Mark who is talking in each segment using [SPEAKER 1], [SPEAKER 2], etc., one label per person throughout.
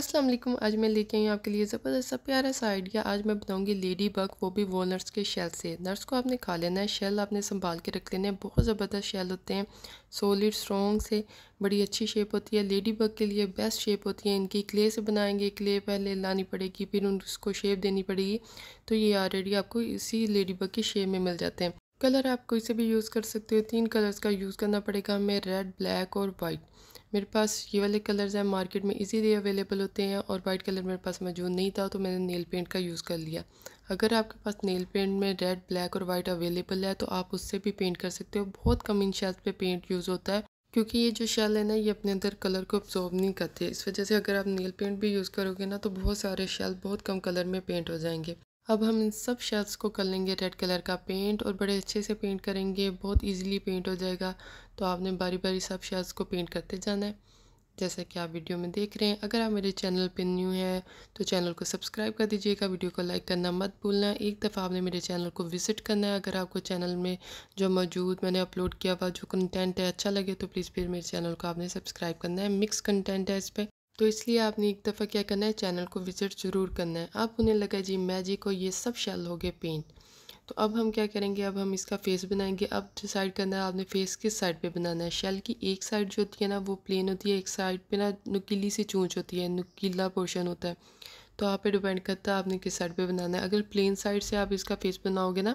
[SPEAKER 1] अस्सलाम वालेकुम आज मैं लेके आई हूँ आपके लिए ज़बरदस्त सा प्यारा सा आइडिया आज मैं बनाऊंगी लेडी बग वो भी वो नट्स के शेल से नट्स को आपने खा लेना है शेल आपने संभाल के रख लेना है बहुत ज़बरदस्त शेल होते हैं सोलिड स्ट्रॉन्ग से बड़ी अच्छी शेप होती है लेडी बग के लिए बेस्ट शेप होती है इनकी क्ले से बनाएंगे क्ले पहले लानी पड़ेगी फिर उसको शेप देनी पड़ेगी तो ये ऑलरेडी आपको इसी लेडी बग की शेप में मिल जाते हैं कलर आप कोई से भी यूज़ कर सकते हो तीन कलर्स का यूज़ करना पड़ेगा हमें रेड ब्लैक और वाइट मेरे पास ये वाले कलर्स हैं मार्केट में इजीली अवेलेबल होते हैं और वाइट कलर मेरे पास मौजूद नहीं था तो मैंने नेल पेंट का यूज़ कर लिया अगर आपके पास नेल पेंट में रेड ब्लैक और वाइट अवेलेबल है तो आप उससे भी पेंट कर सकते हो बहुत कम इन शेल्स पे पेंट यूज़ होता है क्योंकि ये जो शेल है ना ये अपने अंदर कलर को अब्जॉर्ब नहीं करते इस वजह से अगर आप नेल पेंट भी यूज़ करोगे ना तो बहुत सारे शेल बहुत कम कलर में पेंट हो जाएंगे अब हम इन सब शेल्स को कर लेंगे रेड कलर का पेंट और बड़े अच्छे से पेंट करेंगे बहुत इजीली पेंट हो जाएगा तो आपने बारी बारी सब शेल्स को पेंट करते जाना है जैसा कि आप वीडियो में देख रहे हैं अगर आप मेरे चैनल पर न्यू हैं तो चैनल को सब्सक्राइब कर दीजिएगा वीडियो को लाइक करना मत भूलना एक दफ़ा आपने मेरे चैनल को विज़िट करना है अगर आपको चैनल में जो मौजूद मैंने अपलोड किया हुआ जो कंटेंट है अच्छा लगे तो प्लीज़ फिर मेरे चैनल को आपने सब्सक्राइब करना है मिक्स कंटेंट है इस पर तो इसलिए आपने एक दफ़ा क्या करना है चैनल को विज़िट ज़रूर करना है अब उन्हें लगा जी मैजिक और ये सब शेल हो गए पेंट तो अब हम क्या करेंगे अब हम इसका फेस बनाएंगे अब डिसाइड करना है आपने फेस किस साइड पे बनाना है शेल की एक साइड जो होती है ना वो प्लेन होती है एक साइड पे ना नुकीली सी चूँच होती है नुकीला पोर्शन होता है तो आप पे डिपेंड करता है आपने किस साइड पे बनाना है अगर प्लेन साइड से आप इसका फेस बनाओगे ना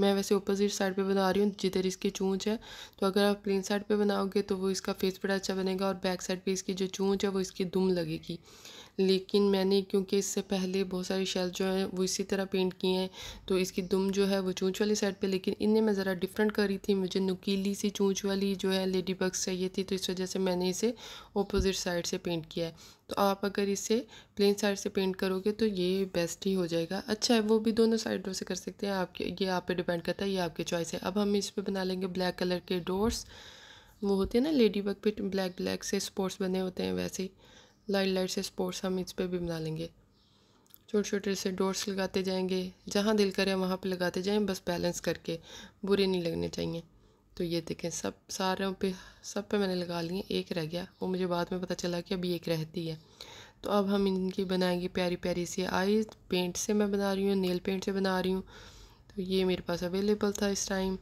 [SPEAKER 1] मैं वैसे ऑपोजिट साइड पे बना रही हूँ जिधर इसकी चूँच है तो अगर आप प्लेन साइड पे बनाओगे तो वो इसका फेस बड़ा अच्छा बनेगा और बैक साइड पे इसकी जो चूँच है वो इसकी दुम लगेगी लेकिन मैंने क्योंकि इससे पहले बहुत सारे शेल जो हैं वो इसी तरह पेंट किए हैं तो इसकी दुम जो है वो चूँच वाली साइड पर लेकिन इनने मैं ज़रा डिफरेंट करी थी मुझे नुकीली सी चूँच वाली जो है लेडी बग्स चाहिए थी तो इस वजह से मैंने इसे ऑपोजिट साइड से पेंट किया है तो आप अगर इसे प्लेन साइड से पेंट करोगे तो ये बेस्ट ही हो जाएगा अच्छा है वो भी दोनों साइडों से कर सकते हैं आपके ये आप पे डिपेंड करता है ये आपकी चॉइस है अब हम इस पर बना लेंगे ब्लैक कलर के डोर्स वो होते हैं ना लेडी वर्क पे ब्लैक ब्लैक से स्पोर्ट्स बने होते हैं वैसे ही लाइट लाइट से स्पोर्ट्स हम इस पर भी बना लेंगे छोटे छोटे से डोर्स लगाते जाएंगे जहाँ दिल करे वहाँ पर लगाते जाएँ बस बैलेंस करके बुरे नहीं लगने चाहिए तो ये देखें सब सारों पे सब पे मैंने लगा लिए एक रह गया वो मुझे बाद में पता चला कि अभी एक रहती है तो अब हम इनकी बनाएंगे प्यारी प्यारी सी आई पेंट से मैं बना रही हूँ नेल पेंट से बना रही हूँ तो ये मेरे पास अवेलेबल था इस टाइम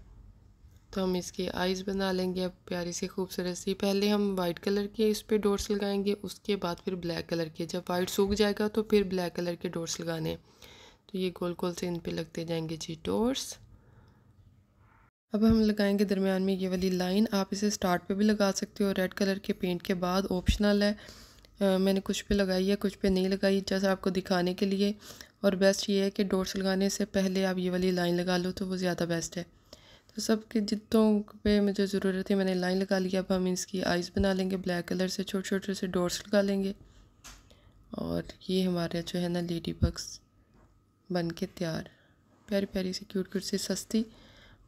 [SPEAKER 1] तो हम इसके आइज़ बना लेंगे अब प्यारी सी खूबसूरत सी पहले हम वाइट कलर के इस पर डोर्स लगाएंगे उसके बाद फिर ब्लैक कलर के जब वाइट सूख जाएगा तो फिर ब्लैक कलर के डोर्स लगाने तो ये गोल गोल से इन पर लगते जाएंगे जी डोर्स अब हम लगाएंगे दरमियान में ये वाली लाइन आप इसे स्टार्ट पे भी लगा सकते हो रेड कलर के पेंट के बाद ऑप्शनल है आ, मैंने कुछ पे लगाई है कुछ पे नहीं लगाई जैसा आपको दिखाने के लिए और बेस्ट ये है कि डोर्स लगाने से पहले आप ये वाली लाइन लगा लो तो वो ज़्यादा बेस्ट है तो सब के जितों पे मुझे ज़रूरत है मैंने लाइन लगा ली अब हम इसकी आइज़ बना लेंगे ब्लैक कलर से छोटे छोटे से डोर्स लगा लेंगे और ये हमारे जो है ना लेडी बग्स बन के तैयार प्यारी प्यारी सी क्यूट क्यूट सी सस्ती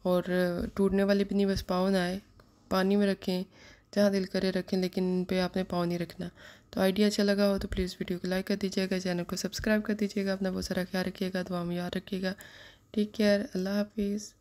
[SPEAKER 1] और टूटने वाले भी नहीं बस पाँव ना आए पानी में रखें जहाँ दिल करे रखें लेकिन इन पर आपने पाँव नहीं रखना तो आइडिया अच्छा लगा हो तो प्लीज़ वीडियो को लाइक कर दीजिएगा चैनल को सब्सक्राइब कर दीजिएगा अपना बहुत सारा ख्याल रखिएगा दुआ में याद रखिएगा टेक केयर अल्लाह हाफिज़